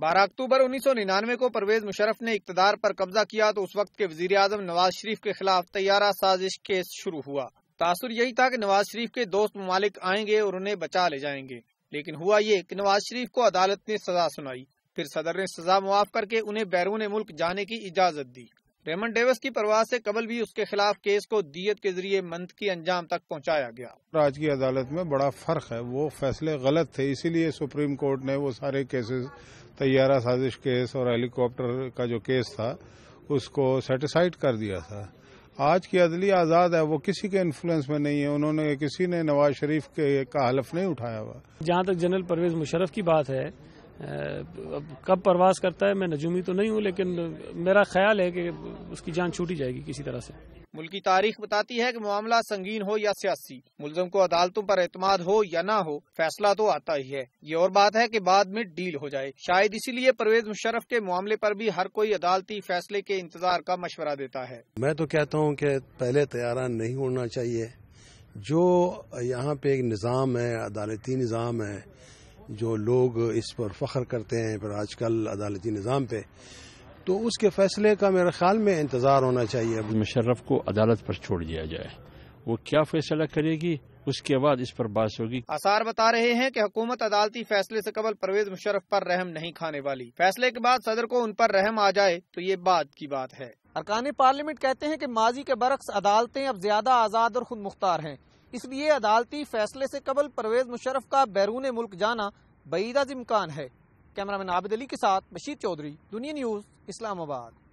बारह अक्टूबर 1999 को परवेज मुशर्रफ ने इकतदार पर कब्जा किया तो उस वक्त के वजीर आजम नवाज शरीफ के खिलाफ तैयारा साजिश केस शुरू हुआ तासुर यही था कि नवाज शरीफ के दोस्त ममालिक आएंगे और उन्हें बचा ले जाएंगे लेकिन हुआ ये कि नवाज शरीफ को अदालत ने सजा सुनाई फिर सदर ने सजा मुआफ करके उन्हें बैरून मुल्क जाने की इजाजत दी रेमन डेविस की परवाह से कबल भी उसके खिलाफ केस को दियत के जरिए मंथ की अंजाम तक पहुंचाया गया आज की अदालत में बड़ा फर्क है वो फैसले गलत थे इसीलिए सुप्रीम कोर्ट ने वो सारे केसेस तैयारा साजिश केस और हेलीकॉप्टर का जो केस था उसको सेटिसाइड कर दिया था आज की अदली आज़ाद है वो किसी के इन्फ्लुएंस में नहीं है उन्होंने किसी ने नवाज शरीफ के का हलफ नहीं उठाया हुआ जहाँ तक जनरल परवेज मुशरफ की बात है कब प्रवास करता है मैं नजूमी तो नहीं हूँ लेकिन मेरा ख्याल है कि उसकी जान छूटी जाएगी किसी तरह से मुल्की तारीख बताती है कि मामला संगीन हो या सियासी मुलजम को अदालतों पर एतमाद हो या ना हो फैसला तो आता ही है ये और बात है कि बाद में डील हो जाए शायद इसीलिए परवेज मुशरफ के मामले पर भी हर कोई अदालती फैसले के इंतजार का मशवरा देता है मैं तो कहता हूँ कि पहले तैयारा नहीं होना चाहिए जो यहाँ पे एक निज़ाम है अदालती निज़ाम है जो लोग इस पर फख्र करते हैं पर आजकल अदालती निज़ाम पे तो उसके फैसले का मेरे ख्याल में इंतज़ार होना चाहिए अब मुशर्रफ को अदालत पर छोड़ दिया जाए वो क्या फैसला करेगी उसके बाद इस पर बात होगी आसार बता रहे हैं कि हुकूमत अदालती फैसले से कबल परवेज मुशर्रफ पर रहम नहीं खाने वाली फैसले के बाद सदर को उन पर रहम आ जाए तो ये बात की बात है अरकानी पार्लियामेंट कहते हैं कि माजी के बरक्स अदालतें अब ज्यादा आज़ाद और खुद मुख्तार हैं इसलिए अदालती फैसले से कबल परवेज मुशरफ का बैरून मुल्क जाना बईदा इम्कान है कैमरामैन आबिद अली के साथ बशीर चौधरी दुनिया न्यूज़ इस्लामाबाद